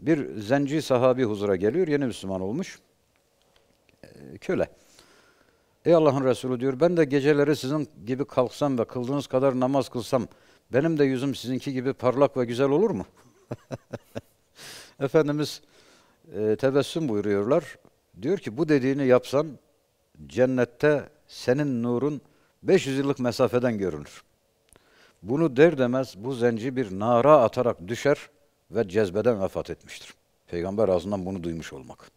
Bir zenci sahabi huzura geliyor, yeni Müslüman olmuş. Ee, köle. Ey Allah'ın Resulü diyor, ben de geceleri sizin gibi kalksam ve kıldığınız kadar namaz kılsam, benim de yüzüm sizinki gibi parlak ve güzel olur mu? Efendimiz e, tebessüm buyuruyorlar. Diyor ki bu dediğini yapsan cennette senin nurun 500 yıllık mesafeden görünür. Bunu der demez bu zenci bir nara atarak düşer ve cezbeden vefat etmiştir. Peygamber ağzından bunu duymuş olmak.